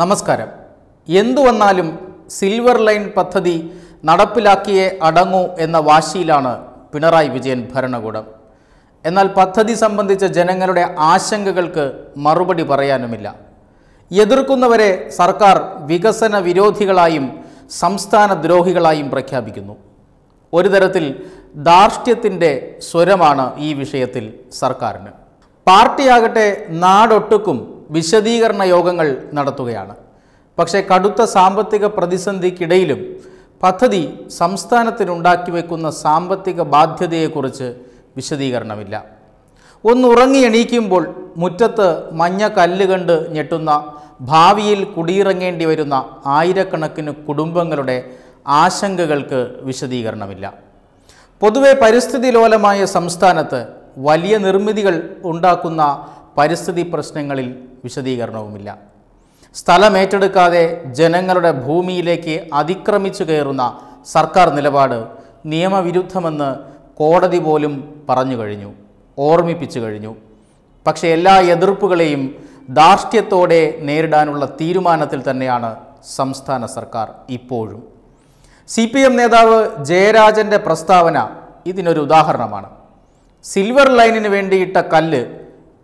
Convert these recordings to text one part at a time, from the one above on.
നമസ്കാരം എന്തു വന്നാലും സിൽവർ ലൈൻ പദ്ധതി നടപ്പിലാക്കിയേ അടങ്ങൂ എന്ന വാശിയിലാണ് പിണറായി വിജയൻ ഭരണകൂടം എന്നാൽ പദ്ധതി സംബന്ധിച്ച ജനങ്ങളുടെ ആശങ്കകൾക്ക് മറുപടി പറയാനുമില്ല എതിർക്കുന്നവരെ സർക്കാർ വികസന വിരോധികളായും സംസ്ഥാന ദ്രോഹികളായും പ്രഖ്യാപിക്കുന്നു ഒരു തരത്തിൽ ധാർഷ്ട്യത്തിൻ്റെ സ്വരമാണ് ഈ വിഷയത്തിൽ സർക്കാരിന് പാർട്ടിയാകട്ടെ നാടൊട്ടുക്കും വിശദീകരണ യോഗങ്ങൾ നടത്തുകയാണ് പക്ഷേ കടുത്ത സാമ്പത്തിക പ്രതിസന്ധിക്കിടയിലും പദ്ധതി സംസ്ഥാനത്തിനുണ്ടാക്കി വയ്ക്കുന്ന സാമ്പത്തിക ബാധ്യതയെക്കുറിച്ച് വിശദീകരണമില്ല ഒന്നുറങ്ങി എണീക്കുമ്പോൾ മുറ്റത്ത് മഞ്ഞ കല്ല് കണ്ട് ഞെട്ടുന്ന ഭാവിയിൽ കുടിയിറങ്ങേണ്ടി വരുന്ന ആയിരക്കണക്കിന് കുടുംബങ്ങളുടെ ആശങ്കകൾക്ക് വിശദീകരണമില്ല പൊതുവെ പരിസ്ഥിതി ലോലമായ സംസ്ഥാനത്ത് വലിയ നിർമ്മിതികൾ ഉണ്ടാക്കുന്ന പരിസ്ഥിതി പ്രശ്നങ്ങളിൽ വിശദീകരണവുമില്ല സ്ഥലമേറ്റെടുക്കാതെ ജനങ്ങളുടെ ഭൂമിയിലേക്ക് അതിക്രമിച്ചു കയറുന്ന സർക്കാർ നിലപാട് നിയമവിരുദ്ധമെന്ന് കോടതി പോലും പറഞ്ഞു കഴിഞ്ഞു ഓർമ്മിപ്പിച്ചു കഴിഞ്ഞു പക്ഷെ എല്ലാ എതിർപ്പുകളെയും ധാർഷ്ട്യത്തോടെ നേരിടാനുള്ള തീരുമാനത്തിൽ തന്നെയാണ് സംസ്ഥാന സർക്കാർ ഇപ്പോഴും സി പി എം നേതാവ് ജയരാജൻ്റെ പ്രസ്താവന ഇതിനൊരു ഉദാഹരണമാണ് സിൽവർ ലൈനിന് വേണ്ടിയിട്ട കല്ല്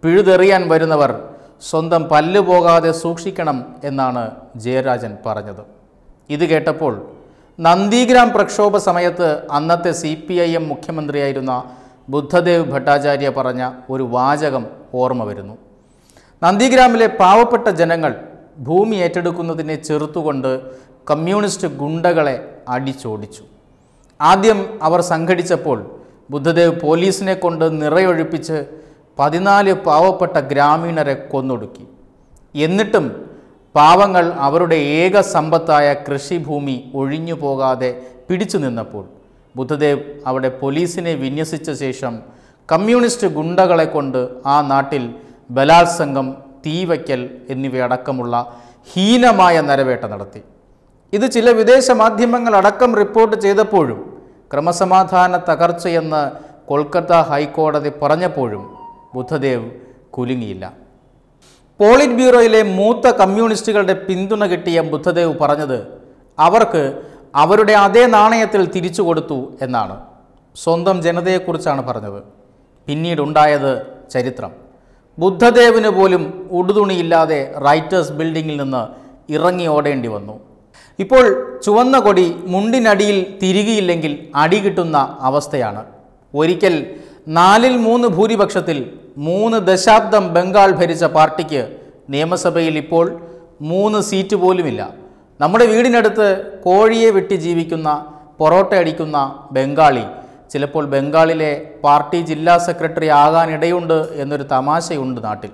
പിഴുതെറിയാൻ വരുന്നവർ സ്വന്തം പല്ലു പോകാതെ സൂക്ഷിക്കണം എന്നാണ് ജയരാജൻ പറഞ്ഞത് ഇത് കേട്ടപ്പോൾ നന്ദിഗ്രാം പ്രക്ഷോഭ സമയത്ത് അന്നത്തെ സി പി ഐ എം മുഖ്യമന്ത്രിയായിരുന്ന ബുദ്ധദേവ് ഭട്ടാചാര്യ പറഞ്ഞ ഒരു വാചകം ഓർമ്മ വരുന്നു നന്ദിഗ്രാമിലെ പാവപ്പെട്ട ജനങ്ങൾ ഭൂമി ഏറ്റെടുക്കുന്നതിനെ ചെറുത്തുകൊണ്ട് കമ്മ്യൂണിസ്റ്റ് ഗുണ്ടകളെ അടിച്ചോടിച്ചു ആദ്യം അവർ സംഘടിച്ചപ്പോൾ ബുദ്ധദേവ് പോലീസിനെ കൊണ്ട് നിറയൊഴിപ്പിച്ച് പതിനാല് പാവപ്പെട്ട ഗ്രാമീണരെ കൊന്നൊടുക്കി എന്നിട്ടും പാവങ്ങൾ അവരുടെ ഏക സമ്പത്തായ കൃഷിഭൂമി ഒഴിഞ്ഞു പോകാതെ പിടിച്ചു നിന്നപ്പോൾ ബുദ്ധദേവ് അവിടെ പോലീസിനെ വിന്യസിച്ച ശേഷം കമ്മ്യൂണിസ്റ്റ് ഗുണ്ടകളെ കൊണ്ട് ആ നാട്ടിൽ ബലാത്സംഗം തീവയ്ക്കൽ എന്നിവയടക്കമുള്ള ഹീനമായ നരവേട്ട നടത്തി ഇത് ചില വിദേശ മാധ്യമങ്ങൾ അടക്കം റിപ്പോർട്ട് ചെയ്തപ്പോഴും ക്രമസമാധാന തകർച്ചയെന്ന് കൊൽക്കത്ത ഹൈക്കോടതി പറഞ്ഞപ്പോഴും ബുദ്ധദേവ് കുലുങ്ങിയില്ല പോളിറ്റ് ബ്യൂറോയിലെ മൂത്ത കമ്മ്യൂണിസ്റ്റുകളുടെ പിന്തുണ കിട്ടിയ ബുദ്ധദേവ് പറഞ്ഞത് അവർക്ക് അവരുടെ അതേ നാണയത്തിൽ തിരിച്ചു കൊടുത്തു എന്നാണ് സ്വന്തം ജനതയെക്കുറിച്ചാണ് പറഞ്ഞത് പിന്നീടുണ്ടായത് ചരിത്രം ബുദ്ധദേവിന് പോലും ഉടുതുണിയില്ലാതെ റൈറ്റേഴ്സ് ബിൽഡിങ്ങിൽ നിന്ന് ഇറങ്ങി ഓടേണ്ടി വന്നു ഇപ്പോൾ ചുവന്ന കൊടി മുണ്ടിനടിയിൽ തിരികെയില്ലെങ്കിൽ അടി കിട്ടുന്ന അവസ്ഥയാണ് ഒരിക്കൽ നാലിൽ മൂന്ന് ഭൂരിപക്ഷത്തിൽ മൂന്ന് ദശാബ്ദം ബംഗാൾ ഭരിച്ച പാർട്ടിക്ക് നിയമസഭയിൽ ഇപ്പോൾ മൂന്ന് സീറ്റ് പോലുമില്ല നമ്മുടെ വീടിനടുത്ത് കോഴിയെ വെട്ടി ജീവിക്കുന്ന പൊറോട്ട അടിക്കുന്ന ബംഗാളി ചിലപ്പോൾ ബംഗാളിലെ പാർട്ടി ജില്ലാ സെക്രട്ടറി ആകാനിടയുണ്ട് എന്നൊരു തമാശയുണ്ട് നാട്ടിൽ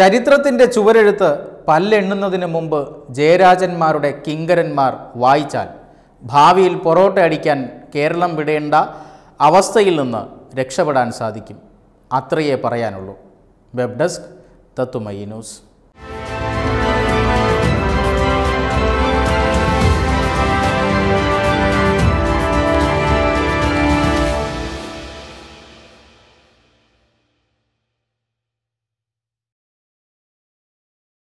ചരിത്രത്തിൻ്റെ ചുവരെഴുത്ത് പല്ലെണ്ണുന്നതിന് മുമ്പ് ജയരാജന്മാരുടെ കിങ്കരന്മാർ വായിച്ചാൽ ഭാവിയിൽ പൊറോട്ട അടിക്കാൻ കേരളം വിടേണ്ട അവസ്ഥയിൽ നിന്ന് രക്ഷപ്പെടാൻ സാധിക്കും അത്രയേ പറയാനുള്ളൂ വെബ് ഡെസ്ക് തത്തുമയി ന്യൂസ്